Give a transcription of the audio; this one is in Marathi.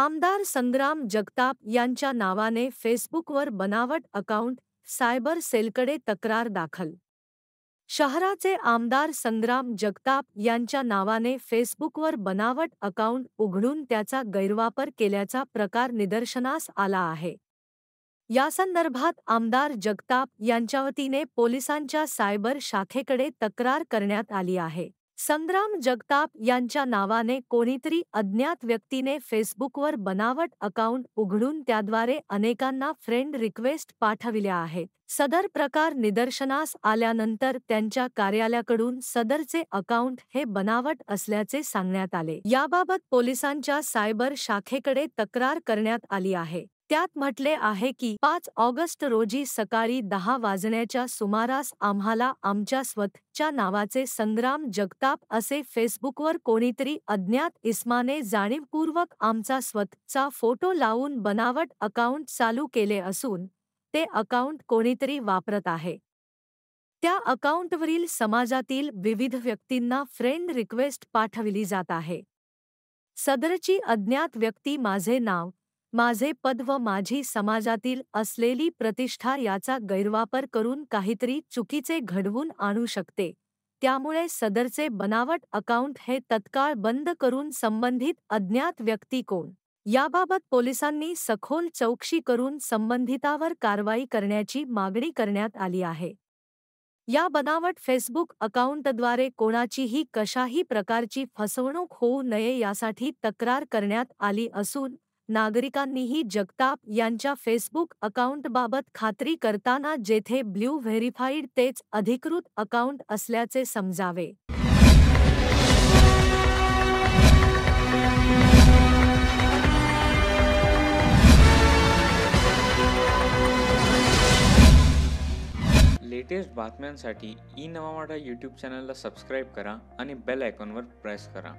आमदार संग्राम जगताप यांच्या नावाने फेसबुकवर बनावट अकाउंट सायबर सेलकडे तक्रार दाखल शहराचे आमदार संग्राम जगताप यांच्या नावाने फेसबुकवर बनावट अकाउंट उघडून त्याचा गैरवापर केल्याचा प्रकार निदर्शनास आला आहे यासंदर्भात आमदार जगताप यांच्या वतीने पोलिसांच्या सायबर शाखेकडे तक्रार करण्यात आली आहे संद्राम जगताप यांच्या नावाने कोणीतरी अज्ञात व्यक्तीने फेसबुकवर बनावट अकाउंट उघडून त्याद्वारे अनेकांना फ्रेंड रिक्वेस्ट पाठविल्या आहेत सदर प्रकार निदर्शनास आल्यानंतर त्यांच्या कार्यालयाकडून सदरचे अकाउंट हे बनावट असल्याचे सांगण्यात आले याबाबत पोलिसांच्या सायबर शाखेकडे तक्रार करण्यात आली आहे त्यात म्हटले आहे की पाच ऑगस्ट रोजी सकाळी दहा वाजण्याच्या सुमारास आम्हाला आमच्या स्वतःच्या नावाचे संग्राम जगताप असे फेसबुकवर कोणीतरी अज्ञात इस्माने जाणीवपूर्वक आमचा स्वतःचा फोटो लावून बनावट अकाउंट चालू केले असून ते अकाउंट कोणीतरी वापरत आहे त्या अकाउंटवरील समाजातील विविध व्यक्तींना फ्रेंड रिक्वेस्ट पाठविली जात आहे सदरची अज्ञात व्यक्ती माझे नाव माझे पद व माझी समाजातील असलेली प्रतिष्ठा याचा गैरवापर करून काहीतरी चुकीचे घडवून आणू शकते त्यामुळे सदरचे बनावट अकाउंट हे तत्काळ बंद करून संबंधित अज्ञात व्यक्ती कोण याबाबत पोलिसांनी सखोल चौकशी करून संबंधितावर कारवाई करण्याची मागणी करण्यात आली आहे या बनावट फेसबुक अकाउंटद्वारे कोणाचीही कशाही प्रकारची फसवणूक होऊ नये यासाठी तक्रार करण्यात आली असून नागरिकांनीही जगताप यांच्या फेसबुक अकाउंटबाबत खात्री करताना जेथे ब्ल्यू व्हेरीफाईड तेच अधिकृत अकाउंट असल्याचे समजावे लेटेस्ट बातम्यांसाठी ई नवामाडा यूट्यूब चॅनलला सबस्क्राईब करा आणि बेल आयकॉनवर प्रेस करा